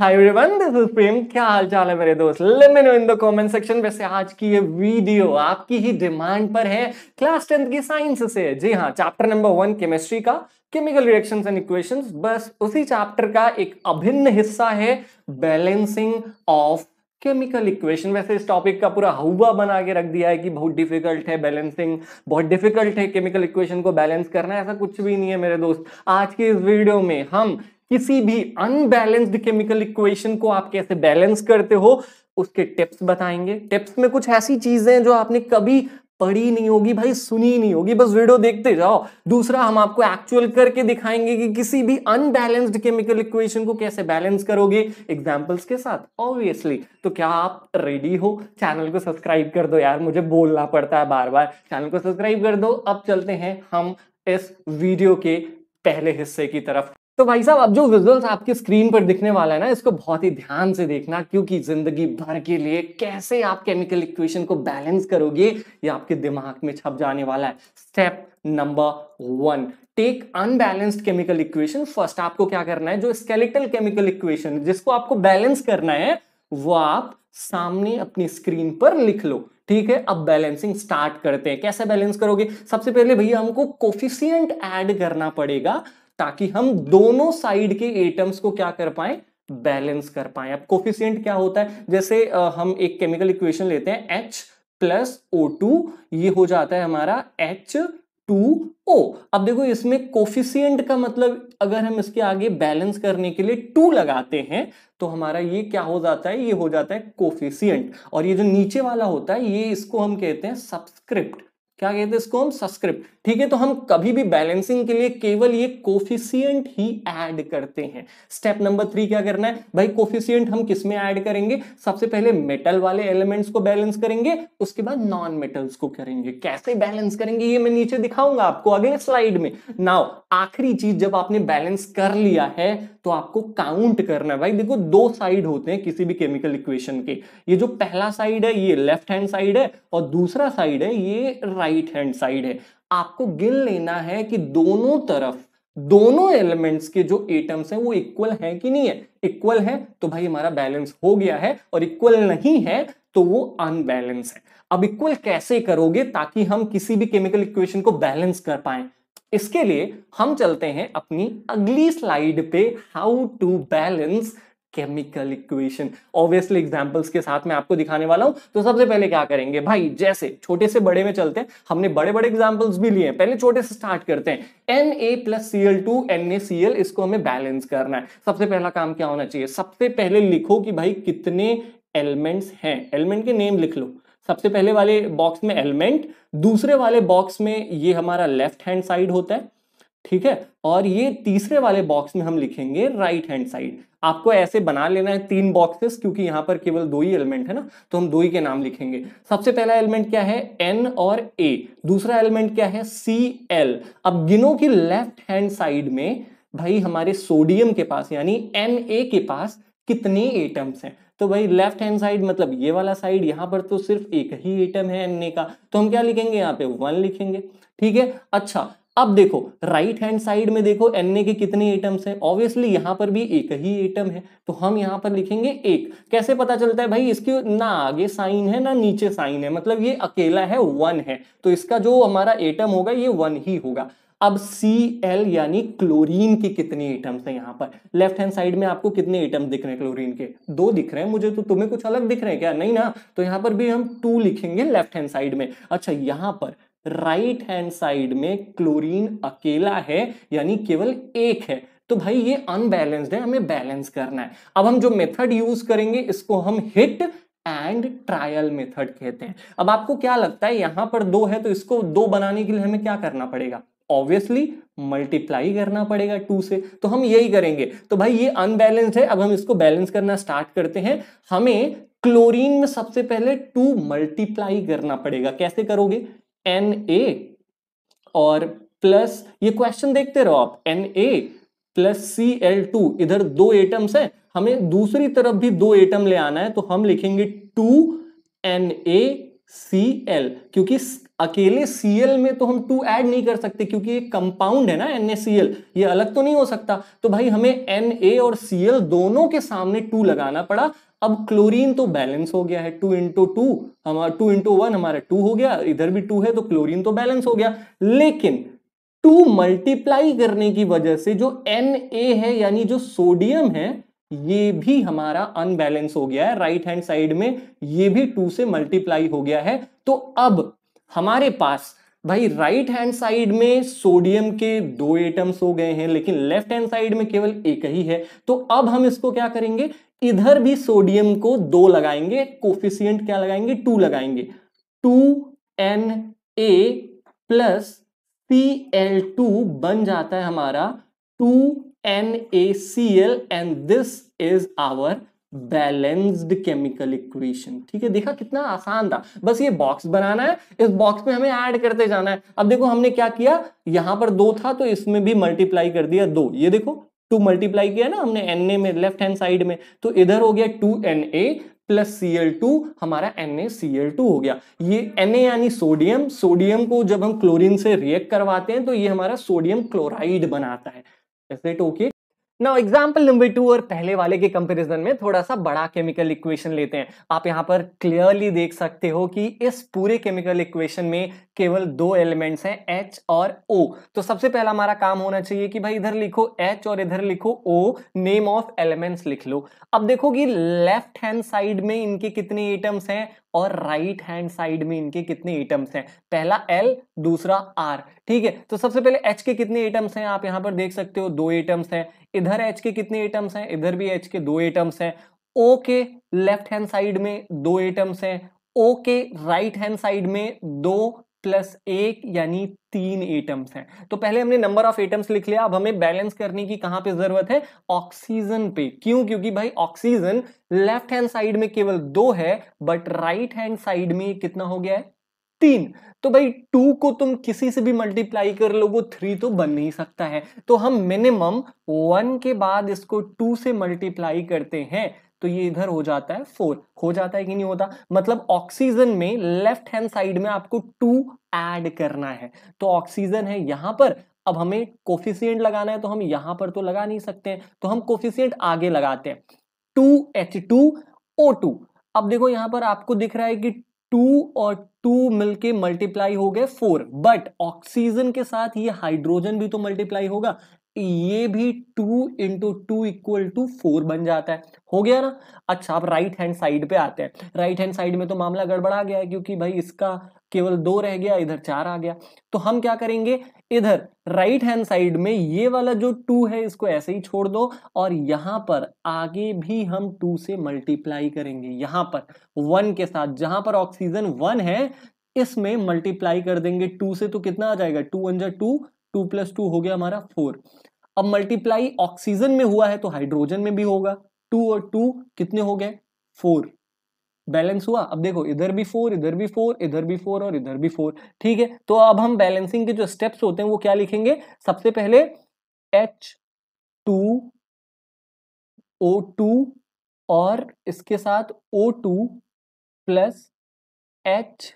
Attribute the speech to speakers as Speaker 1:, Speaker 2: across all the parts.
Speaker 1: hi everyone this is Prem क्या हाल चाल है मेरे दोस्त ले मैंने इन द कमेंट सेक्शन वैसे आज की ये वीडियो आपकी ही डिमांड पर है क्लास टेंथ की साइंस से जी हाँ चैप्टर नंबर वन केमिस्ट्री का केमिकल रिएक्शंस एंड इक्वेशंस बस उसी चैप्टर का एक अभिन्न हिस्सा है बैलेंसिंग ऑफ केमिकल इक्वेशन वैसे इस टॉपिक का पूरा हवा बना के रख दिया है कि बहुत डिफिकल्ट है बैलेंसिंग बहुत डिफिकल्ट है केमिकल इक्वेशन को बैलेंस करना ऐसा कुछ भी नहीं है मेरे दोस्त आज की इस वीडियो में हम किसी भी अनबैलेंस्ड केमिकल इक्वेशन को आप कैसे बैलेंस करते हो उसके टिप्स बताएंगे टिप्स में कुछ ऐसी चीजें हैं जो आपने कभी पढ़ी नहीं होगी भाई सुनी नहीं होगी बस वीडियो देखते जाओ दूसरा हम आपको एक्चुअल करके दिखाएंगे कि किसी भी अनबैलेंस्ड केमिकल इक्वेशन को कैसे बैलेंस करोगे एग्जांपल्स के साथ ऑब्वियसली तो क्या आप रेडी हो चैनल को सब्सक्राइब कर दो यार मुझे बोलना पड़ता है बार बार चैनल को सब्सक्राइब कर दो अब चलते हैं हम इस वीडियो के पहले हिस्से की तरफ तो भाई साहब अब जो विजुअल्स आपकी स्क्रीन पर दिखने वाला है ना इसको बहुत ही ध्यान से देखना क्योंकि जिंदगी भर के लिए कैसे आप केमिकल इक्वेशन को बैलेंस करोगे ये आपके दिमाग में छप जाने वाला है step number one take unbalanced chemical equation first आपको क्या करना है जो स्केलेटल केमिकल इक्वेशन जिसको आपको बैलेंस करना है वो आप सामने अपनी स्क्रीन पर लिख लो ठीक है अब बैलेंसिंग स्टार्ट करते हैं कैसे बैलेंस करोगे सबसे पहले भैया हमको कोफिशियंट ऐड करना पड़ेगा ताकि हम दोनों साइड के एटम्स को क्या कर पाए बैलेंस कर पाए अब कोफिशियंट क्या होता है जैसे हम एक केमिकल इक्वेशन लेते हैं एच प्लस ओ टू ये हो जाता है हमारा एच टू ओ अब देखो इसमें कोफिशियंट का मतलब अगर हम इसके आगे बैलेंस करने के लिए टू लगाते हैं तो हमारा ये क्या हो जाता है ये हो जाता है कोफिशियंट और ये जो नीचे वाला होता है ये इसको हम कहते हैं सब्सक्रिप्ट क्या कहते हैं इसको हम सब्सक्रिप्ट ठीक है तो हम कभी भी बैलेंसिंग के लिए केवल ये कोफिशियंट ही ऐड करते हैं स्टेप नंबर थ्री क्या करना है भाई कोफिशियंट हम किस में ऐड करेंगे सबसे पहले मेटल वाले एलिमेंट्स को बैलेंस करेंगे उसके बाद नॉन मेटल्स को करेंगे कैसे बैलेंस करेंगे ये मैं नीचे दिखाऊंगा आपको अगले स्लाइड में नाउ आखिरी चीज जब आपने बैलेंस कर लिया है तो आपको काउंट करना है भाई देखो दो साइड होते हैं किसी भी केमिकल इक्वेशन के ये जो पहला साइड है ये लेफ्ट हैंड साइड है और दूसरा साइड है ये राइट हैंड साइड है आपको गिन लेना है कि दोनों तरफ दोनों एलिमेंट्स के जो एटम्स हैं वो इक्वल हैं कि नहीं है इक्वल है तो भाई हमारा बैलेंस हो गया है और इक्वल नहीं है तो वो अनबैलेंस है अब इक्वल कैसे करोगे ताकि हम किसी भी केमिकल इक्वेशन को बैलेंस कर पाए इसके लिए हम चलते हैं अपनी अगली स्लाइड पे how to balance chemical equation obviously examples के साथ मैं आपको दिखाने वाला हूं तो सबसे पहले क्या करेंगे भाई जैसे छोटे से बड़े में चलते हैं हमने बड़े बड़े एग्जांपल्स भी लिए हैं पहले छोटे से स्टार्ट करते हैं N A plus C L two N A C L इसको हमें बैलेंस करना है सबसे पहला काम क्या होना चाहिए सबसे पहले लिखो कि भाई कितने एलिमेंट्स हैं एलिमेंट के नेम लिख लो सबसे पहले वाले बॉक्स में एलिमेंट दूसरे वाले बॉक्स में ये हमारा लेफ्ट हैंड साइड होता है ठीक है और ये तीसरे वाले बॉक्स में हम लिखेंगे राइट हैंड साइड आपको ऐसे बना लेना है तीन बॉक्सेस क्योंकि यहां पर केवल दो ही एलिमेंट है ना तो हम दो ही के नाम लिखेंगे सबसे पहला एलिमेंट क्या है एन और ए दूसरा एलिमेंट क्या है सी एल अब गिनो की लेफ्ट हैंड साइड में भाई हमारे सोडियम के पास यानी एन ए के पास कितने एटम्स हैं तो भाई लेफ्ट हैंड साइड मतलब ये वाला साइड यहाँ पर तो सिर्फ एक ही आइटम है एन ए का तो हम क्या लिखेंगे यहाँ पे वन लिखेंगे ठीक है अच्छा अब देखो राइट हैंड साइड में देखो एन ए के कितने एटम्स हैं ऑब्वियसली यहाँ पर भी एक ही एटम है तो हम यहाँ पर लिखेंगे एक कैसे पता चलता है भाई इसके ना आगे साइन है ना नीचे साइन है मतलब ये अकेला है वन है तो इसका जो हमारा एटम होगा ये वन ही होगा अब सी एल यानी क्लोरीन की कितनी एटम्स है यहाँ पर लेफ्ट हैंड साइड में आपको कितने आइटम दिख रहे हैं क्लोरीन के दो दिख रहे हैं मुझे तो तुम्हें कुछ अलग दिख रहे हैं क्या नहीं ना तो यहाँ पर भी हम टू लिखेंगे लेफ्ट हैंड साइड में अच्छा यहाँ पर राइट हैंड साइड में क्लोरीन अकेला है यानी केवल एक है तो भाई ये अनबैलेंस्ड है हमें बैलेंस करना है अब हम जो मेथड यूज करेंगे इसको हम हिट एंड ट्रायल मेथड कहते हैं अब आपको क्या लगता है यहां पर दो है तो इसको दो बनाने के लिए हमें क्या करना पड़ेगा ऑब्वियसली मल्टीप्लाई करना पड़ेगा टू से तो हम यही करेंगे तो भाई ये अनबैलेंस है अब हम इसको बैलेंस करना स्टार्ट करते हैं हमें क्लोरीन में सबसे पहले टू मल्टीप्लाई करना पड़ेगा कैसे करोगे एन ए और प्लस ये क्वेश्चन देखते रहो आप N A plus C L two इधर दो एटम्स हैं हमें दूसरी तरफ भी दो एटम ले आना है तो हम लिखेंगे two N A C L क्योंकि अकेले सीएल में तो हम टू ऐड नहीं कर सकते क्योंकि ये कंपाउंड है ना NaCl ये अलग तो नहीं हो सकता तो भाई हमें Na और Cl दोनों के सामने टू लगाना पड़ा अब क्लोरीन तो बैलेंस हो गया है टू इंटू टू हमारा टू इंटू वन हमारा टू हो गया इधर भी टू है तो क्लोरीन तो बैलेंस हो गया लेकिन टू मल्टीप्लाई करने की वजह से जो एन ए है यानी जो सोडियम है ये भी हमारा अनबैलेंस हो गया है राइट हैंड साइड में ये भी टू से मल्टीप्लाई हो गया है तो अब हमारे पास भाई राइट हैंड साइड में सोडियम के दो एटम्स हो गए हैं लेकिन लेफ्ट हैंड साइड में केवल एक ही है तो अब हम इसको क्या करेंगे इधर भी सोडियम को दो लगाएंगे कोफिशियंट क्या लगाएंगे टू लगाएंगे two N A plus P L two बन जाता है हमारा two N A C L and this is our balanced chemical equation ठीक है देखा कितना आसान था बस ये बॉक्स बनाना है इस बॉक्स में हमें ऐड करते जाना है अब देखो हमने क्या किया यहां पर दो था तो इसमें भी मल्टीप्लाई कर दिया दो ये देखो टू मल्टीप्लाई किया ना हमने एन ए में लेफ्ट हैंड साइड में तो इधर हो गया two N A plus C L two हमारा N A C L two हो गया ये एन ए यानी सोडियम सोडियम को जब हम क्लोरीन से रिएक्ट करवाते हैं तो ये हमारा सोडियम क्लोराइड बनाता है okay now example number two और पहले वाले के कंपैरिजन में थोड़ा सा बड़ा केमिकल इक्वेशन लेते हैं आप यहाँ पर क्लियरली देख सकते हो कि इस पूरे केमिकल इक्वेशन में केवल दो एलिमेंट्स हैं एच और ओ तो सबसे पहला हमारा काम होना चाहिए कि भाई इधर लिखो एच और इधर लिखो ओ नेम ऑफ एलिमेंट्स लिख लो अब देखो कि लेफ्ट हैंड साइड में इनके कितने एटम्स हैं और राइट हैंड साइड में इनके कितने एटम्स हैं पहला एल दूसरा आर ठीक है तो सबसे पहले एच के कितने एटम्स हैं आप यहां पर देख सकते हो दो एटम्स हैं इधर एच के कितने एटम्स हैं इधर भी एच के दो एटम्स हैं ओ के लेफ्ट हैंड साइड में दो एटम्स हैं ओ के राइट हैंड साइड में दो प्लस एक यानी तीन एटम्स हैं तो पहले हमने नंबर ऑफ एटम्स लिख लिया अब हमें बैलेंस करने की कहां पे जरूरत है ऑक्सीजन पे क्यों क्योंकि भाई ऑक्सीजन लेफ्ट हैंड साइड में केवल दो है बट राइट हैंड साइड में कितना हो गया है तीन तो भाई टू को तुम किसी से भी मल्टीप्लाई कर लो वो थ्री तो बन नहीं सकता है तो हम मिनिमम वन के बाद इसको टू से मल्टीप्लाई करते हैं तो ये इधर हो जाता है फोर हो जाता है कि नहीं होता मतलब ऑक्सीजन में लेफ्ट हैंड साइड में आपको टू ऐड करना है तो ऑक्सीजन है यहां पर अब हमें कोफिशियंट लगाना है तो हम यहां पर तो लगा नहीं सकते हैं तो हम कोफिशियंट आगे लगाते हैं two H two O two अब देखो यहां पर आपको दिख रहा है कि टू और टू मिलके मल्टीप्लाई हो गए फोर बट ऑक्सीजन के साथ ये हाइड्रोजन भी तो मल्टीप्लाई होगा ये भी two into two equal to four बन जाता है हो गया ना अच्छा आप राइट हैंड साइड पे आते हैं राइट हैंड साइड में तो मामला गड़बड़ा गया है क्योंकि भाई इसका केवल दो रह गया इधर चार आ गया तो हम क्या करेंगे इधर राइट हैंड साइड में ये वाला जो टू है इसको ऐसे ही छोड़ दो और यहां पर आगे भी हम टू से मल्टीप्लाई करेंगे यहां पर वन के साथ जहां पर ऑक्सीजन वन है इसमें मल्टीप्लाई कर देंगे टू से तो कितना आ जाएगा टू अंजर टू टू प्लस टू हो गया हमारा फोर अब मल्टीप्लाई ऑक्सीजन में हुआ है तो हाइड्रोजन में भी होगा टू और टू कितने हो गए फोर बैलेंस हुआ अब देखो इधर भी फोर इधर भी फोर इधर भी फोर और इधर भी फोर ठीक है तो अब हम बैलेंसिंग के जो स्टेप्स होते हैं वो क्या लिखेंगे सबसे पहले एच टू ओ टू और इसके साथ O two plus H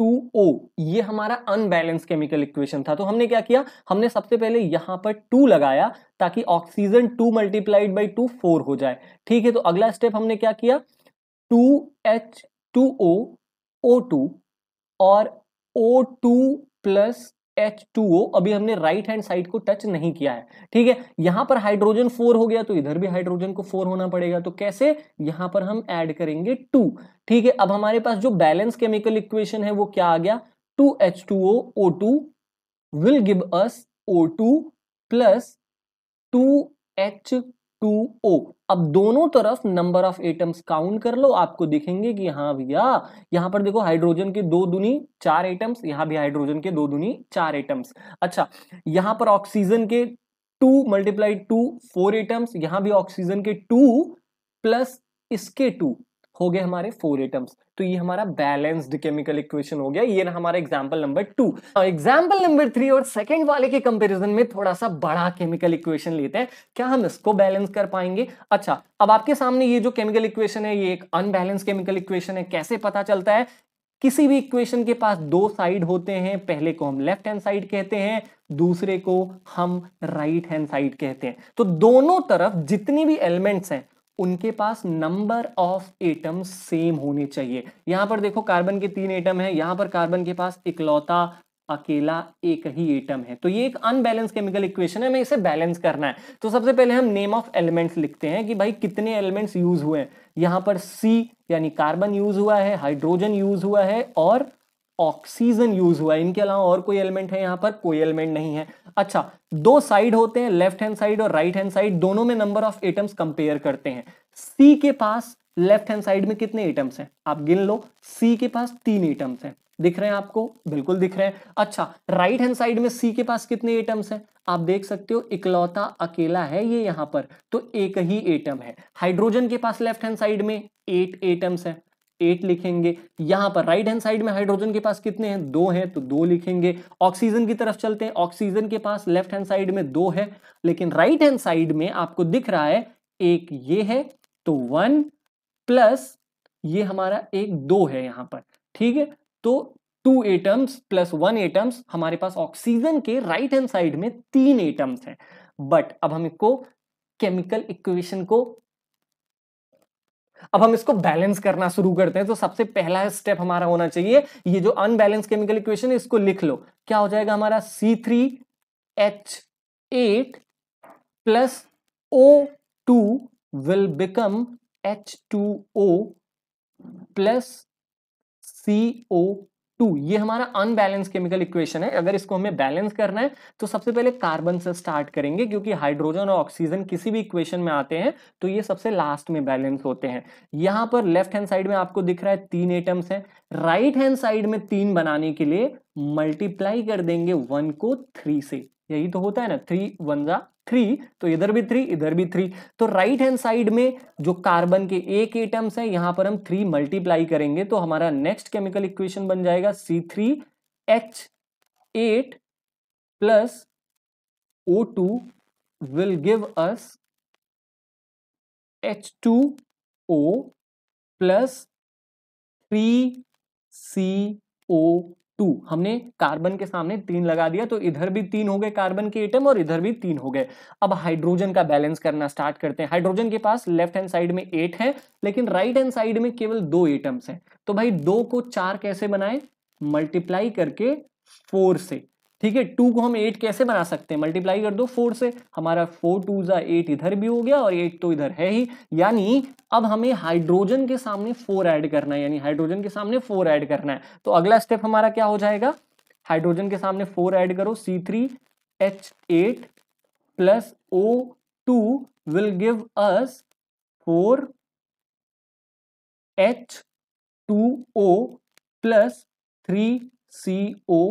Speaker 1: two O ये हमारा अनबैलेंस केमिकल इक्वेशन था तो हमने क्या किया हमने सबसे पहले यहां पर टू लगाया ताकि oxygen two multiplied by two four हो जाए ठीक है तो अगला स्टेप हमने क्या किया two H two O O two और O two plus H two O अभी हमने राइट हैंड साइड को टच नहीं किया है ठीक है यहां पर हाइड्रोजन फोर हो गया तो इधर भी हाइड्रोजन को फोर होना पड़ेगा तो कैसे यहां पर हम ऐड करेंगे टू ठीक है अब हमारे पास जो बैलेंस केमिकल इक्वेशन है वो क्या आ गया two H two O O two will give us O2 plus 2H two O अब दोनों तरफ नंबर ऑफ एटम्स काउंट कर लो आपको दिखेंगे कि हाँ भैया यहाँ पर देखो हाइड्रोजन के दो दुनी चार एटम्स यहाँ भी हाइड्रोजन के दो दुनी चार एटम्स अच्छा यहाँ पर ऑक्सीजन के two multiply two four atoms यहाँ भी ऑक्सीजन के टू प्लस इसके टू हो गए हमारे फोर एटम्स तो ये हमारा बैलेंस्ड केमिकल इक्वेशन हो गया ये ना हमारा example number two example number three और सेकेंड वाले के कंपेरिजन में थोड़ा सा बड़ा केमिकल इक्वेशन लेते हैं क्या हम इसको बैलेंस कर पाएंगे अच्छा अब आपके सामने ये जो केमिकल इक्वेशन है ये एक अनबैलेंस केमिकल इक्वेशन है कैसे पता चलता है किसी भी इक्वेशन के पास दो साइड होते हैं पहले को हम लेफ्ट हैंड साइड कहते हैं दूसरे को हम राइट हैंड साइड कहते हैं तो दोनों तरफ जितनी भी एलिमेंट्स हैं उनके पास नंबर ऑफ एटम सेम होने चाहिए यहां पर देखो कार्बन के तीन एटम है यहां पर कार्बन के पास इकलौता अकेला एक ही एटम है तो ये एक अनबैलेंस केमिकल इक्वेशन है हमें इसे बैलेंस करना है तो सबसे पहले हम नेम ऑफ एलिमेंट्स लिखते हैं कि भाई कितने एलिमेंट्स यूज हुए हैं यहां पर सी यानी कार्बन यूज हुआ है हाइड्रोजन यूज हुआ है और ऑक्सीजन यूज हुआ है इनके अलावा और कोई एलिमेंट है यहां पर कोई एलिमेंट नहीं है अच्छा दो साइड होते हैं लेफ्ट हैंड साइड और राइट हैंड साइड दोनों में नंबर ऑफ एटम्स कंपेयर करते हैं सी के पास लेफ्ट हैंड साइड में कितने एटम्स हैं आप गिन लो सी के पास तीन एटम्स हैं दिख रहे हैं आपको बिल्कुल दिख रहे हैं अच्छा राइट हैंड साइड में सी के पास कितने एटम्स हैं आप देख सकते हो इकलौता अकेला है ये यहां पर तो एक ही एटम है हाइड्रोजन के पास लेफ्ट हैंड साइड में एट एटम्स है एट लिखेंगे यहां पर राइट हैंड साइड में हाइड्रोजन के पास कितने हैं दो हैं तो दो लिखेंगे ऑक्सीजन की तरफ चलते हैं ऑक्सीजन के पास लेफ्ट हैंड साइड में दो है लेकिन राइट हैंड साइड में आपको दिख रहा है एक ये है तो वन प्लस ये हमारा एक दो है यहां पर ठीक है तो two atoms plus one atoms हमारे पास ऑक्सीजन के राइट हैंड साइड में तीन एटम्स हैं बट अब हमको केमिकल इक्वेशन को अब हम इसको बैलेंस करना शुरू करते हैं तो सबसे पहला स्टेप हमारा होना चाहिए ये जो अनबैलेंस केमिकल इक्वेशन है इसको लिख लो क्या हो जाएगा हमारा C three H eight plus O two will become H two O plus C O two ये हमारा अनबैलेंस केमिकल इक्वेशन है अगर इसको हमें बैलेंस करना है तो सबसे पहले कार्बन से स्टार्ट करेंगे क्योंकि हाइड्रोजन और ऑक्सीजन किसी भी इक्वेशन में आते हैं तो ये सबसे लास्ट में बैलेंस होते हैं यहां पर लेफ्ट हैंड साइड में आपको दिख रहा है तीन एटम्स हैं राइट हैंड साइड में तीन बनाने के लिए मल्टीप्लाई कर देंगे वन को थ्री से यही तो होता है ना थ्री वन जा थ्री तो इधर भी थ्री इधर भी थ्री तो राइट हैंड साइड में जो कार्बन के एक एटम्स हैं यहां पर हम थ्री मल्टीप्लाई करेंगे तो हमारा नेक्स्ट केमिकल इक्वेशन बन जाएगा C three H eight plus O two will give us H two O plus three C O two हमने कार्बन के सामने तीन लगा दिया तो इधर भी तीन हो गए कार्बन के एटम और इधर भी तीन हो गए अब हाइड्रोजन का बैलेंस करना स्टार्ट करते हैं हाइड्रोजन के पास लेफ्ट हैंड साइड में एट है लेकिन राइट हैंड साइड में केवल दो एटम्स हैं तो भाई दो को चार कैसे बनाए मल्टीप्लाई करके फोर से ठीक है टू को हम एट कैसे बना सकते हैं मल्टीप्लाई कर दो फोर से हमारा फोर टू जो एट इधर भी हो गया और एट तो इधर है ही यानी अब हमें हाइड्रोजन के सामने फोर ऐड करना है यानी हाइड्रोजन के सामने फोर ऐड करना है तो अगला स्टेप हमारा क्या हो जाएगा हाइड्रोजन के सामने फोर ऐड करो C three H eight plus O two will give us four H two O plus three C O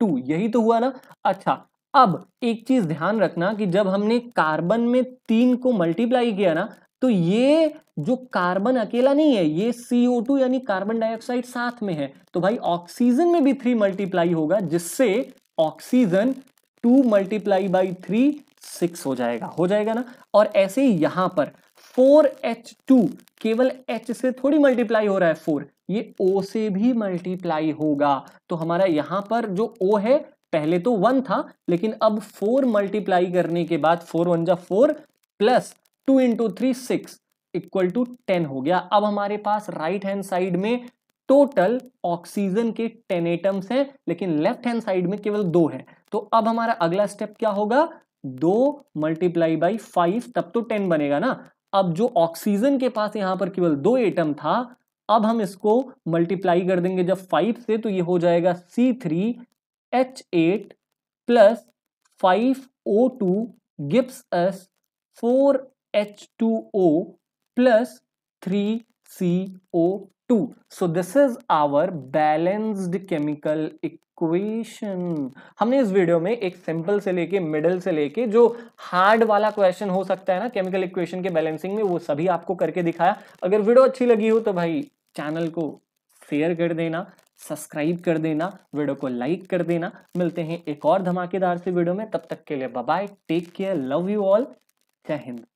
Speaker 1: two यही तो हुआ ना अच्छा अब एक चीज ध्यान रखना कि जब हमने कार्बन में तीन को मल्टीप्लाई किया ना तो ये जो कार्बन अकेला नहीं है ये CO2 यानी कार्बन डाइऑक्साइड साथ में है तो भाई ऑक्सीजन में भी थ्री मल्टीप्लाई होगा जिससे oxygen two multiply by three six हो जाएगा हो जाएगा ना और ऐसे ही यहां पर फोर एच टू केवल एच से थोड़ी मल्टीप्लाई हो रहा है फोर ये ओ से भी मल्टीप्लाई होगा तो हमारा यहाँ पर जो ओ है पहले तो वन था लेकिन अब फोर मल्टीप्लाई करने के बाद फोर वन जा four plus two into three six equal to ten हो गया अब हमारे पास राइट हैंड साइड में टोटल ऑक्सीजन के टेन एटम्स हैं लेकिन लेफ्ट हैंड साइड में केवल दो है तो अब हमारा अगला स्टेप क्या होगा दो मल्टीप्लाई बाई फाइव तब तो टेन बनेगा ना अब जो ऑक्सीजन के पास यहां पर केवल दो एटम था अब हम इसको मल्टीप्लाई कर देंगे जब फाइव से तो ये हो जाएगा C three H eight plus five O two gives us four H two O plus three C O two so this is our balanced chemical equation हमने इस वीडियो में एक सिंपल से लेके मिडल से लेके जो हार्ड वाला क्वेश्चन हो सकता है ना केमिकल इक्वेशन के बैलेंसिंग में वो सभी आपको करके दिखाया अगर वीडियो अच्छी लगी हो तो भाई चैनल को शेयर कर देना सब्सक्राइब कर देना वीडियो को लाइक कर देना मिलते हैं एक और धमाकेदार से वीडियो में तब तक के लिए bye take care love you all जय हिंद